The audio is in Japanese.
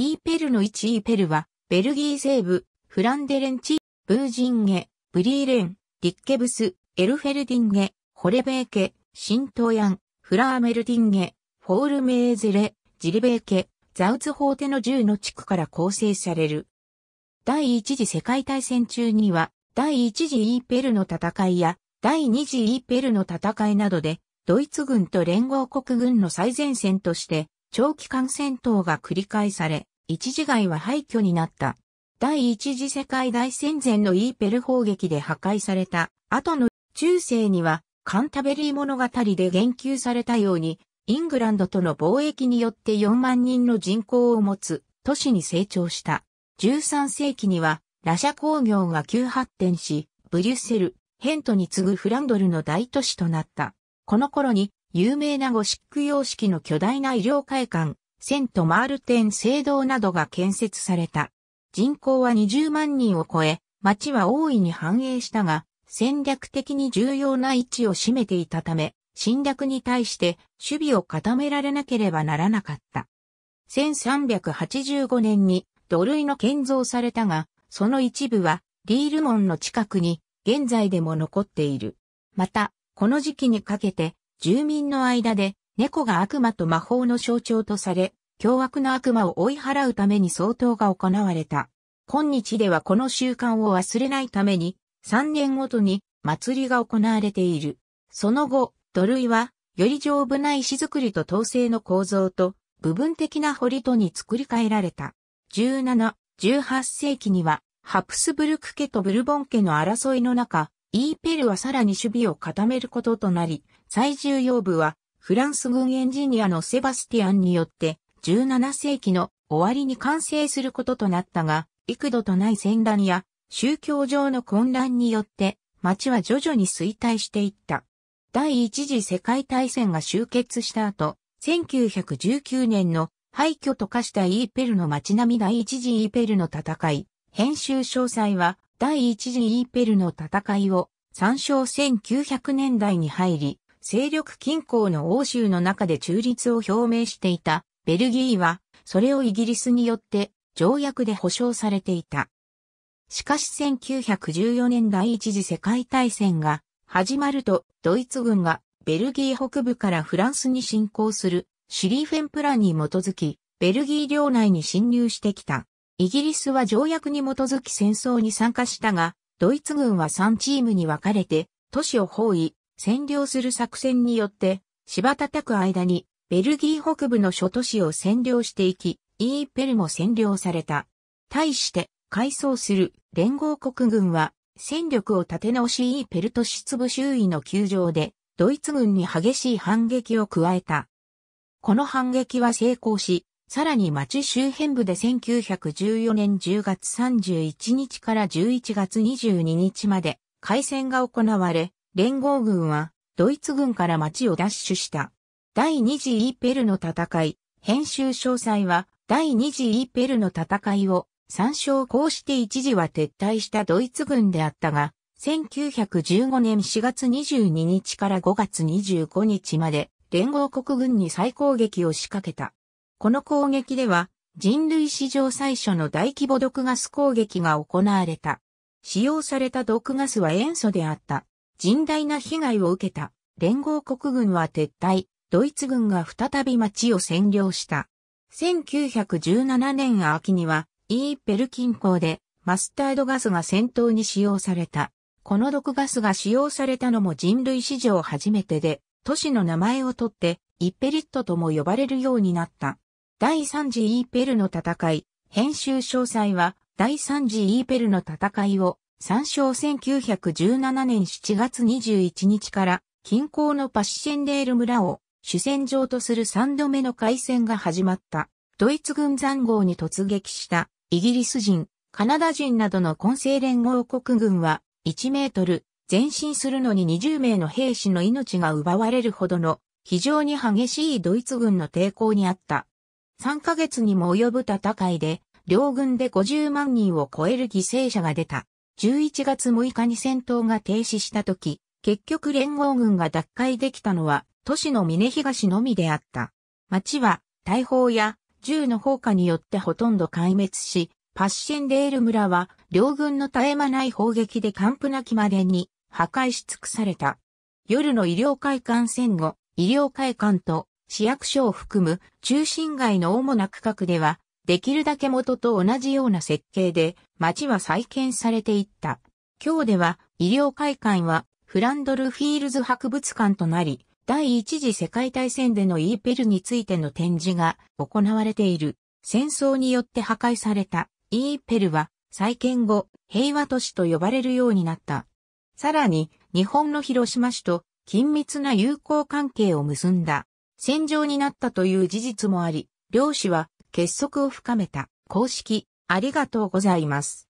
イーペルの1イーペルは、ベルギー西部、フランデレンチ、ブージンゲ、ブリーレン、リッケブス、エルフェルディンゲ、ホレベーケ、シントヤン、フラーメルディンゲ、フォールメーゼレ、ジルベーケ、ザウツホーテの10の地区から構成される。第一次世界大戦中には、第一次イーペルの戦いや、第二次イーペルの戦いなどで、ドイツ軍と連合国軍の最前線として、長期間戦闘が繰り返され、一時街は廃墟になった。第一次世界大戦前のイーペル砲撃で破壊された後の中世にはカンタベリー物語で言及されたように、イングランドとの貿易によって4万人の人口を持つ都市に成長した。13世紀には、ラシャ工業が急発展し、ブリュッセル、ヘントに次ぐフランドルの大都市となった。この頃に、有名なゴシック様式の巨大な医療会館、セントマールテン聖堂などが建設された。人口は20万人を超え、町は大いに繁栄したが、戦略的に重要な位置を占めていたため、侵略に対して守備を固められなければならなかった。1385年に土塁の建造されたが、その一部はリール門の近くに現在でも残っている。また、この時期にかけて住民の間で猫が悪魔と魔法の象徴とされ、凶悪な悪魔を追い払うために相当が行われた。今日ではこの習慣を忘れないために、3年ごとに祭りが行われている。その後、土塁は、より丈夫な石造りと統制の構造と、部分的な堀戸に作り変えられた。17、18世紀には、ハプスブルク家とブルボン家の争いの中、イーペルはさらに守備を固めることとなり、最重要部はフランス軍エンジニアのセバスティアンによって17世紀の終わりに完成することとなったが、幾度とない戦乱や宗教上の混乱によって街は徐々に衰退していった。第一次世界大戦が終結した後、1919年の廃墟と化したイーペルの街並み第一次イーペルの戦い、編集詳細は第一次イーペルの戦いを参照1900年代に入り、勢力均衡の欧州の中で中立を表明していたベルギーは、それをイギリスによって条約で保障されていた。しかし1914年第一次世界大戦が始まると、ドイツ軍がベルギー北部からフランスに侵攻するシリーフェンプランに基づき、ベルギー領内に侵入してきた。イギリスは条約に基づき戦争に参加したが、ドイツ軍は3チームに分かれて都市を包囲、占領する作戦によって、芝叩く間に、ベルギー北部の諸都市を占領していき、イーペルも占領された。対して、改装する連合国軍は、戦力を立て直しイーペル都市粒周囲の球場で、ドイツ軍に激しい反撃を加えた。この反撃は成功し、さらに町周辺部で1914年10月31日から11月22日まで、開戦が行われ、連合軍はドイツ軍から町を奪取した。第二次イーペルの戦い、編集詳細は第二次イーペルの戦いを参照こうして一時は撤退したドイツ軍であったが、1915年4月22日から5月25日まで連合国軍に再攻撃を仕掛けた。この攻撃では人類史上最初の大規模毒ガス攻撃が行われた。使用された毒ガスは塩素であった。甚大な被害を受けた連合国軍は撤退、ドイツ軍が再び町を占領した。1917年秋には、イーペル近郊でマスタードガスが戦闘に使用された。この毒ガスが使用されたのも人類史上初めてで、都市の名前をとって、イッペリットとも呼ばれるようになった。第3次イーペルの戦い、編集詳細は、第3次イーペルの戦いを参照1917年7月21日から近郊のパッシェンデール村を主戦場とする3度目の海戦が始まった。ドイツ軍残壕に突撃したイギリス人、カナダ人などの混成連合国軍は1メートル前進するのに20名の兵士の命が奪われるほどの非常に激しいドイツ軍の抵抗にあった。3ヶ月にも及ぶ戦いで両軍で50万人を超える犠牲者が出た。11月6日に戦闘が停止した時、結局連合軍が奪回できたのは都市の峰東のみであった。町は大砲や銃の砲火によってほとんど壊滅し、パッシンデール村は両軍の絶え間ない砲撃でカンプきまでに破壊し尽くされた。夜の医療会館戦後、医療会館と市役所を含む中心街の主な区画ではできるだけ元と同じような設計で街は再建されていった。今日では医療会館はフランドルフィールズ博物館となり、第一次世界大戦でのイーペルについての展示が行われている。戦争によって破壊されたイーペルは再建後平和都市と呼ばれるようになった。さらに日本の広島市と緊密な友好関係を結んだ。戦場になったという事実もあり、漁師は結束を深めた公式ありがとうございます。